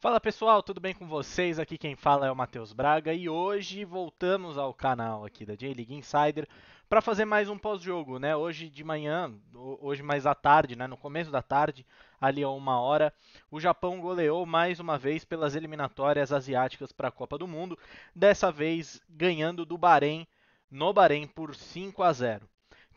Fala pessoal, tudo bem com vocês? Aqui quem fala é o Matheus Braga e hoje voltamos ao canal aqui da J-League Insider para fazer mais um pós-jogo, né? Hoje de manhã, hoje mais à tarde, né? No começo da tarde, ali a uma hora, o Japão goleou mais uma vez pelas eliminatórias asiáticas para a Copa do Mundo, dessa vez ganhando do Bahrein no Bahrein por 5 a 0.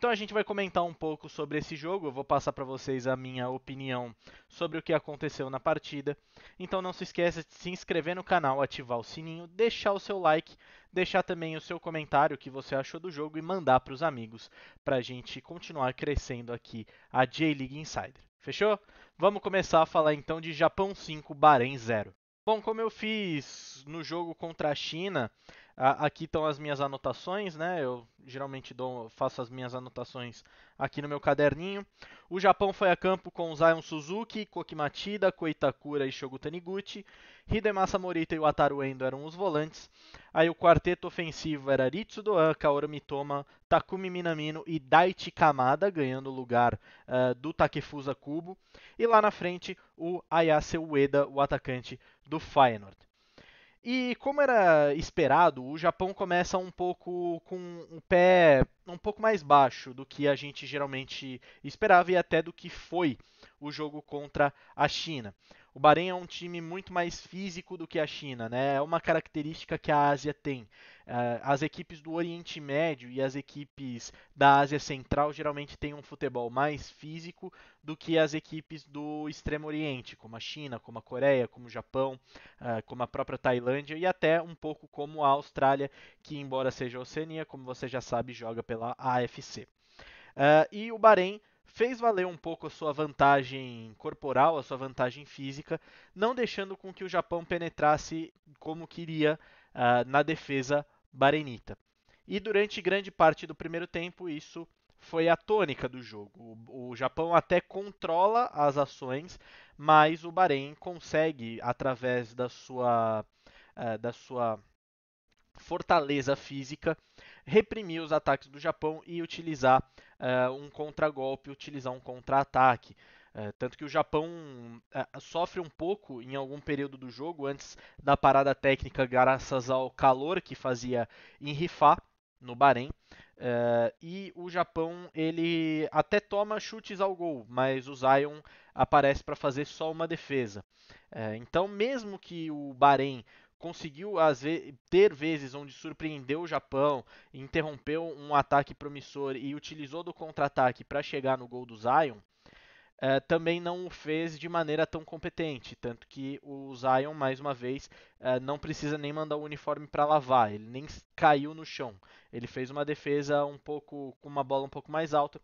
Então a gente vai comentar um pouco sobre esse jogo, eu vou passar para vocês a minha opinião sobre o que aconteceu na partida. Então não se esqueça de se inscrever no canal, ativar o sininho, deixar o seu like, deixar também o seu comentário o que você achou do jogo e mandar para os amigos para a gente continuar crescendo aqui a J-League Insider. Fechou? Vamos começar a falar então de Japão 5, Bahrein 0. Bom, como eu fiz no jogo contra a China, aqui estão as minhas anotações, né? Eu geralmente dou, faço as minhas anotações aqui no meu caderninho. O Japão foi a campo com Zion Suzuki, Kokimatida, Koitakura e Shogo Taniguchi. Hidemasa Morita e Wataru Endo eram os volantes. Aí o quarteto ofensivo era Ritsu Doan, Kaoru Mitoma, Takumi Minamino e Daichi Kamada, ganhando o lugar uh, do Takefusa Kubo. E lá na frente, o Ayase Ueda, o atacante do Feyenoord. E como era esperado, o Japão começa um pouco com um pé um pouco mais baixo do que a gente geralmente esperava e até do que foi o jogo contra a China. O Bahrein é um time muito mais físico do que a China, né? É uma característica que a Ásia tem. É, as equipes do Oriente Médio e as equipes da Ásia Central geralmente têm um futebol mais físico do que as equipes do Extremo Oriente, como a China, como a Coreia, como o Japão, é, como a própria Tailândia e até um pouco como a Austrália, que, embora seja a Oceania, como você já sabe, joga pela AFC. É, e o Bahrein fez valer um pouco a sua vantagem corporal, a sua vantagem física, não deixando com que o Japão penetrasse como queria uh, na defesa barenita. E durante grande parte do primeiro tempo, isso foi a tônica do jogo. O, o Japão até controla as ações, mas o Bahrein consegue, através da sua, uh, da sua fortaleza física, reprimir os ataques do Japão e utilizar uh, um contragolpe, utilizar um contra-ataque. Uh, tanto que o Japão uh, sofre um pouco em algum período do jogo, antes da parada técnica, graças ao calor que fazia em Rifá, no Bahrein. e o Japão ele até toma chutes ao gol, mas o Zion aparece para fazer só uma defesa. então, mesmo que o Bahrein conseguiu ve ter vezes onde surpreendeu o Japão, interrompeu um ataque promissor e utilizou do contra-ataque para chegar no gol do Zion, eh, também não o fez de maneira tão competente. Tanto que o Zion, mais uma vez, eh, não precisa nem mandar o uniforme para lavar, ele nem caiu no chão. Ele fez uma defesa um pouco com uma bola um pouco mais alta,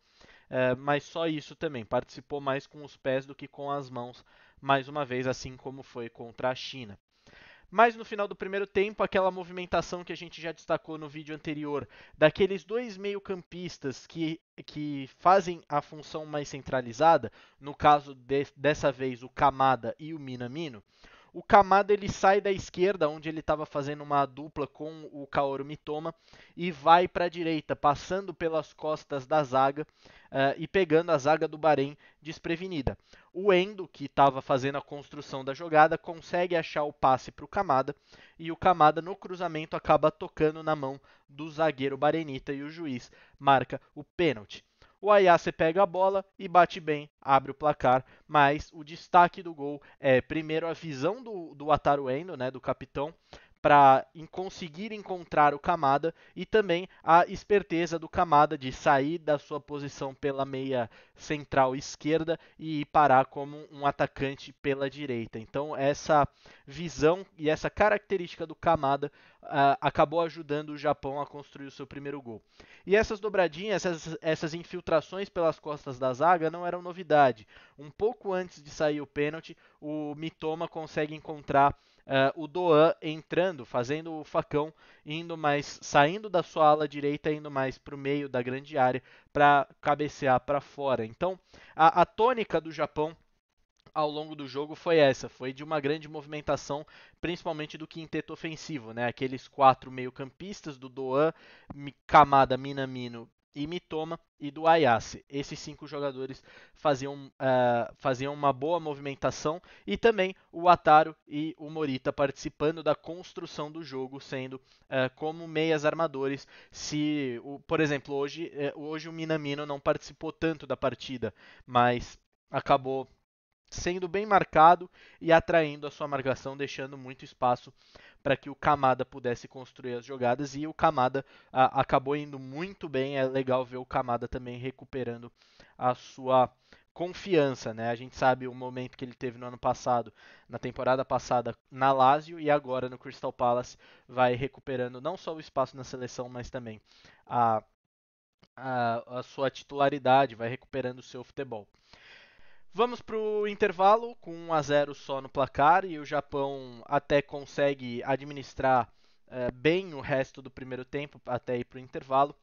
eh, mas só isso também. Participou mais com os pés do que com as mãos, mais uma vez, assim como foi contra a China. Mas no final do primeiro tempo, aquela movimentação que a gente já destacou no vídeo anterior, daqueles dois meio-campistas que, que fazem a função mais centralizada, no caso de, dessa vez o Kamada e o Minamino, o Kamada ele sai da esquerda, onde ele estava fazendo uma dupla com o Kaoru Mitoma, e vai para a direita, passando pelas costas da zaga uh, e pegando a zaga do Bahrein desprevenida. O Endo, que estava fazendo a construção da jogada, consegue achar o passe para o Kamada, e o Kamada no cruzamento acaba tocando na mão do zagueiro barenita e o juiz marca o pênalti. O Ayase pega a bola e bate bem, abre o placar, mas o destaque do gol é primeiro a visão do, do Endo, né, do capitão, para conseguir encontrar o Camada e também a esperteza do Camada de sair da sua posição pela meia central esquerda e parar como um atacante pela direita. Então essa visão e essa característica do Camada uh, ah, acabou ajudando o Japão a construir o seu primeiro gol. E essas dobradinhas, essas, essas infiltrações pelas costas da zaga não eram novidade. Um pouco antes de sair o pênalti, o Mitoma consegue encontrar uh, o Doan entrando, fazendo o facão, indo mais, saindo da sua ala direita, indo mais para o meio da grande área para cabecear para fora. Então, a, a tônica do Japão ao longo do jogo foi essa, foi de uma grande movimentação, principalmente do quinteto ofensivo, né? Aqueles quatro meio-campistas do Doan, Kamada, Minamino e Mitoma e do Ayase. Esses cinco jogadores faziam, uh, faziam uma boa movimentação e também o Ataru e o Morita participando da construção do jogo, sendo uh, como meias armadores. Se, por exemplo, hoje, uh, hoje o Minamino não participou tanto da partida, mas acabou sendo bem marcado e atraindo a sua marcação, deixando muito espaço para que o Camada pudesse construir as jogadas. E o Camada a, ah, acabou indo muito bem. É legal ver o Camada também recuperando a sua confiança, né? A gente sabe o momento que ele teve no ano passado, na temporada passada na Lazio e agora no Crystal Palace vai recuperando não só o espaço na seleção, mas também a, a, a sua titularidade, vai recuperando o seu futebol. Vamos para o intervalo com 1 a 0 só no placar e o Japão até consegue administrar uh, bem o resto do primeiro tempo até ir para o intervalo.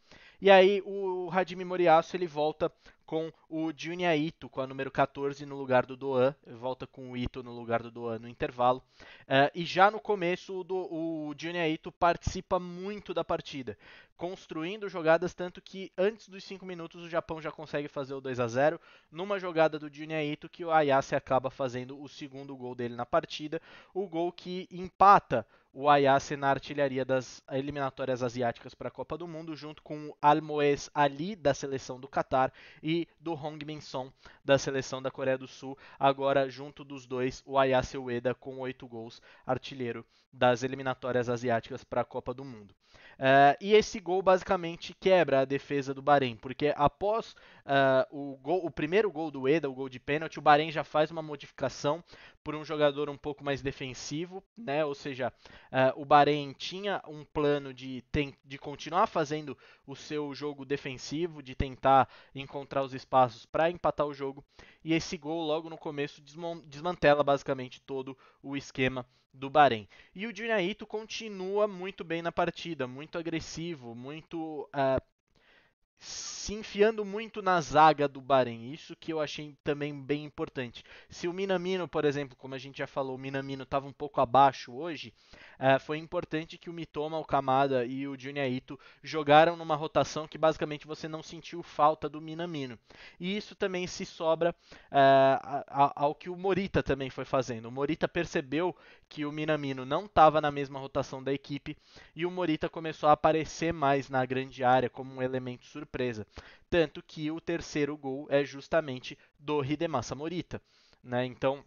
E aí o Hadimi Moriaço ele volta com o Junya Ito com a número 14 no lugar do Doan, volta com o Ito no lugar do Doan no intervalo. Uh, e já no começo, o, do, o Junya Ito participa muito da partida, construindo jogadas, tanto que antes dos 5 minutos o Japão já consegue fazer o 2 a 0 numa jogada do Junya Ito que o Ayase acaba fazendo o segundo gol dele na partida, o gol que empata o Ayase na artilharia das eliminatórias asiáticas para a Copa do Mundo, junto com o Almoez Ali da seleção do Catar e e do Hong Min Son da seleção da Coreia do Sul. Agora, junto dos dois, o Ayase Ueda com oito gols, artilheiro das eliminatórias asiáticas para a Copa do Mundo. Uh, e esse gol basicamente quebra a defesa do Bahrein, porque após uh, o, gol, o, primeiro gol do Eda, o gol de pênalti, o Bahrein já faz uma modificação por um jogador um pouco mais defensivo, né? ou seja, uh, o Bahrein tinha um plano de, tem, de continuar fazendo o seu jogo defensivo, de tentar encontrar os espaços para empatar o jogo, e esse gol logo no começo desmantela basicamente todo o esquema do Bahrein. E o Junior Ito continua muito bem na partida, muito agressivo, muito uh, se enfiando muito na zaga do Bahrein. Isso que eu achei também bem importante. Se o Minamino, por exemplo, como a gente já falou, o Minamino estava um pouco abaixo hoje, uh, foi importante que o Mitoma, o Kamada e o Junior Ito jogaram numa rotação que basicamente você não sentiu falta do Minamino. E isso também se sobra uh, ao que o Morita também foi fazendo. O Morita percebeu que o Minamino não estava na mesma rotação da equipe e o Morita começou a aparecer mais na grande área como um elemento surpresa. Tanto que o terceiro gol é justamente do Hidemasa Morita. Né? Então,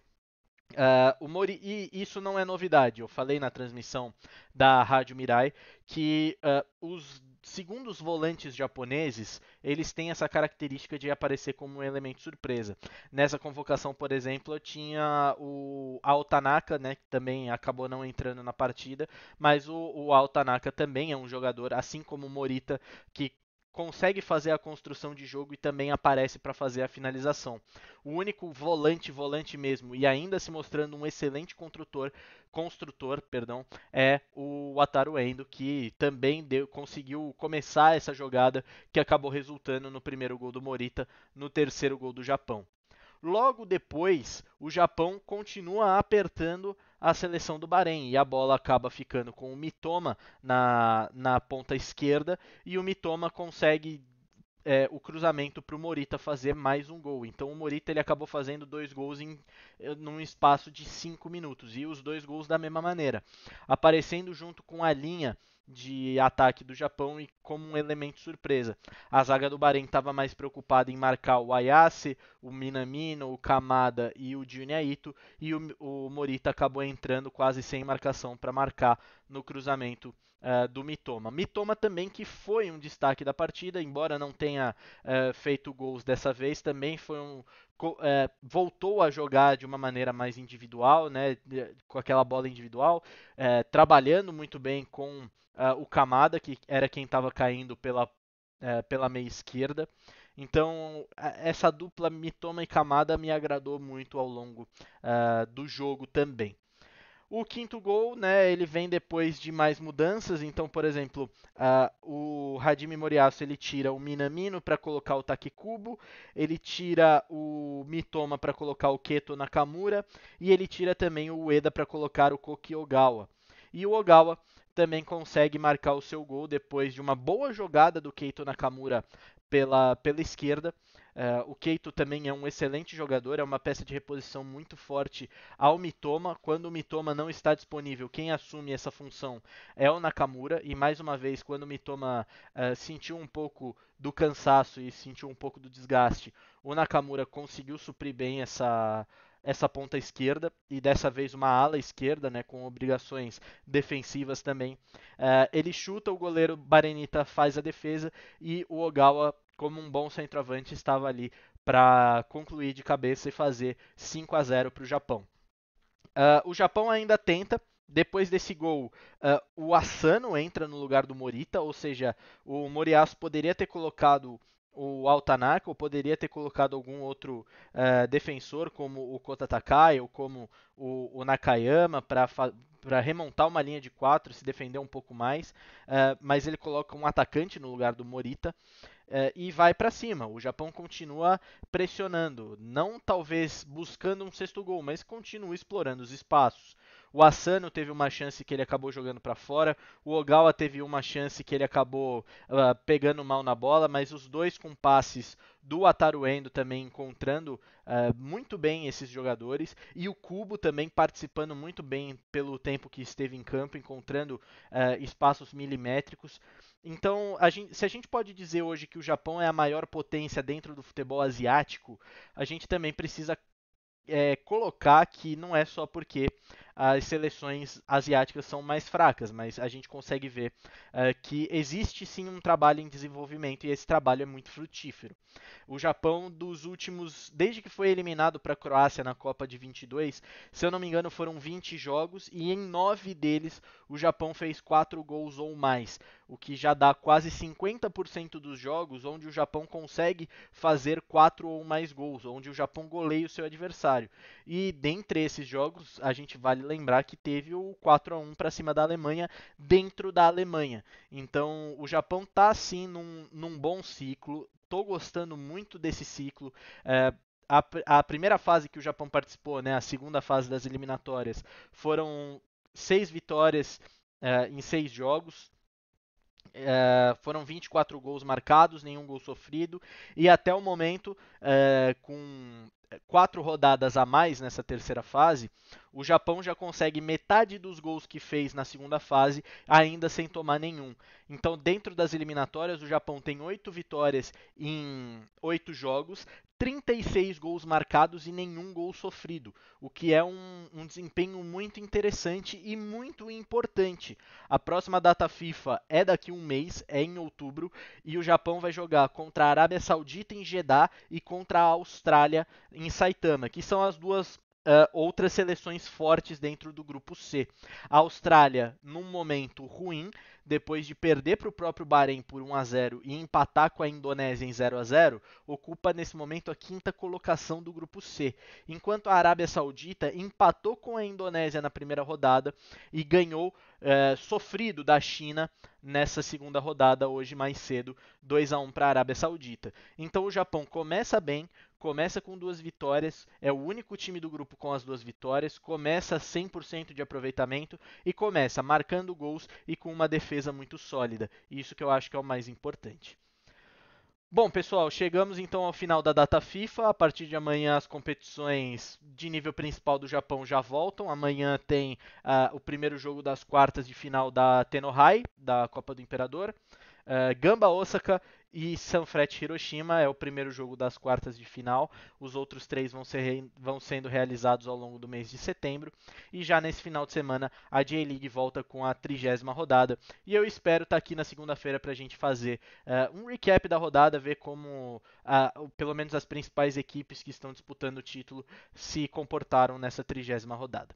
Uh, o Mori... E isso não é novidade. Eu falei na transmissão da Rádio Mirai que uh, os Segundo os volantes japoneses, eles têm essa característica de aparecer como um elemento surpresa. Nessa convocação, por exemplo, eu tinha o Altanaka, né, que também acabou não entrando na partida, mas o, o Altanaka também é um jogador, assim como o Morita, que consegue fazer a construção de jogo e também aparece para fazer a finalização. O único volante volante mesmo e ainda se mostrando um excelente construtor, construtor, perdão, é o Ataru Endo que também deu, conseguiu começar essa jogada que acabou resultando no primeiro gol do Morita, no terceiro gol do Japão. Logo depois, o Japão continua apertando a seleção do Bahrein. E a bola acaba ficando com o Mitoma na, na ponta esquerda e o Mitoma consegue é, o cruzamento para o Morita fazer mais um gol. Então o Morita ele acabou fazendo dois gols em eh, num espaço de cinco minutos e os dois gols da mesma maneira, aparecendo junto com a linha de ataque do Japão e como um elemento surpresa. A zaga do Bahrein estava mais preocupada em marcar o Ayase, o Minamino, o Kamada e o Juniaito, e o, o, Morita acabou entrando quase sem marcação para marcar no cruzamento uh, do Mitoma. Mitoma também que foi um destaque da partida, embora não tenha uh, feito gols dessa vez, também foi um, é, voltou a jogar de uma maneira mais individual, né, com aquela bola individual, é, trabalhando muito bem com é, o Camada, que era quem estava caindo pela, é, pela meia esquerda. Então, é, essa dupla Mitoma e Camada me agradou muito ao longo é, do jogo também. O quinto gol, né, ele vem depois de mais mudanças. Então, por exemplo, uh, o Hajime Moriaço ele tira o Minamino para colocar o Takikubo. ele tira o Mitoma para colocar o Keto Nakamura e ele tira também o Ueda para colocar o Koki Ogawa. E o Ogawa também consegue marcar o seu gol depois de uma boa jogada do Keito Nakamura pela, pela esquerda. Uh, o Keito também é um excelente jogador, é uma peça de reposição muito forte ao Mitoma. Quando o Mitoma não está disponível, quem assume essa função é o Nakamura. E mais uma vez, quando o Mitoma uh, sentiu um pouco do cansaço e sentiu um pouco do desgaste, o Nakamura conseguiu suprir bem essa essa ponta esquerda e dessa vez uma ala esquerda, né, com obrigações defensivas também. Uh, ele chuta, o goleiro Barenita faz a defesa e o Ogawa como um bom centroavante, estava ali para concluir de cabeça e fazer 5 a 0 para o Japão. Uh, o Japão ainda tenta. Depois desse gol, uh, o Asano entra no lugar do Morita, ou seja, o Moriaço poderia ter colocado o Altanaka, ou poderia ter colocado algum outro uh, defensor, como o Kota Takai ou como o, o Nakayama, para para remontar uma linha de quatro, se defender um pouco mais, uh, mas ele coloca um atacante no lugar do Morita uh, e vai para cima. O Japão continua pressionando, não talvez buscando um sexto gol, mas continua explorando os espaços. O Asano teve uma chance que ele acabou jogando para fora. O Ogawa teve uma chance que ele acabou uh, pegando mal na bola, mas os dois com passes do Ataru Endo também encontrando uh, muito bem esses jogadores e o Cubo também participando muito bem pelo tempo que esteve em campo, encontrando uh, espaços milimétricos. Então, a gente, se a gente pode dizer hoje que o Japão é a maior potência dentro do futebol asiático, a gente também precisa é, colocar que não é só porque as seleções asiáticas são mais fracas, mas a gente consegue ver uh, que existe sim um trabalho em desenvolvimento e esse trabalho é muito frutífero. O Japão dos últimos, desde que foi eliminado para a Croácia na Copa de 22, se eu não me engano foram 20 jogos e em 9 deles o Japão fez 4 gols ou mais, o que já dá quase 50% dos jogos onde o Japão consegue fazer quatro ou mais gols, onde o Japão goleia o seu adversário. E dentre esses jogos, a gente vale lembrar que teve o 4 a 1 para cima da Alemanha dentro da Alemanha. Então, o Japão está sim num, num, bom ciclo. Tô gostando muito desse ciclo. É, a, a primeira fase que o Japão participou, né, a segunda fase das eliminatórias, foram seis vitórias é, em seis jogos. É, foram 24 gols marcados, nenhum gol sofrido. E até o momento, é, com quatro rodadas a mais nessa terceira fase, o Japão já consegue metade dos gols que fez na segunda fase, ainda sem tomar nenhum. Então, dentro das eliminatórias, o Japão tem oito vitórias em oito jogos, 36 gols marcados e nenhum gol sofrido, o que é um, um, desempenho muito interessante e muito importante. A próxima data FIFA é daqui um mês, é em outubro, e o Japão vai jogar contra a Arábia Saudita em Jeddah e contra a Austrália em Saitama, que são as duas Uh, outras seleções fortes dentro do grupo C. A Austrália, num momento ruim, depois de perder para o próprio Bahrein por 1 a 0 e empatar com a Indonésia em 0 a 0, ocupa nesse momento a quinta colocação do grupo C, enquanto a Arábia Saudita empatou com a Indonésia na primeira rodada e ganhou é, sofrido da China nessa segunda rodada, hoje mais cedo, 2 a 1 para a Arábia Saudita. Então o Japão começa bem, começa com duas vitórias, é o único time do grupo com as duas vitórias, começa 100% de aproveitamento e começa marcando gols e com uma defesa muito sólida. Isso que eu acho que é o mais importante. Bom, pessoal, chegamos então ao final da data FIFA. A partir de amanhã, as competições de nível principal do Japão já voltam. Amanhã tem uh, o primeiro jogo das quartas de final da Tenohai, da Copa do Imperador. Uh, Gamba Osaka e Sanfrecce Hiroshima é o primeiro jogo das quartas de final. Os outros três vão, ser, vão sendo realizados ao longo do mês de setembro. E já nesse final de semana, a J-League volta com a trigésima rodada. E eu espero estar tá aqui na segunda-feira para a gente fazer uh, um recap da rodada, ver como uh, pelo menos as principais equipes que estão disputando o título se comportaram nessa trigésima rodada.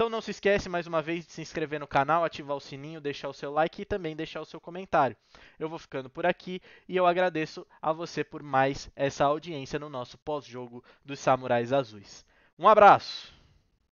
Então não se esquece mais uma vez de se inscrever no canal, ativar o sininho, deixar o seu like e também deixar o seu comentário. Eu vou ficando por aqui e eu agradeço a você por mais essa audiência no nosso pós-jogo dos Samurais Azuis. Um abraço!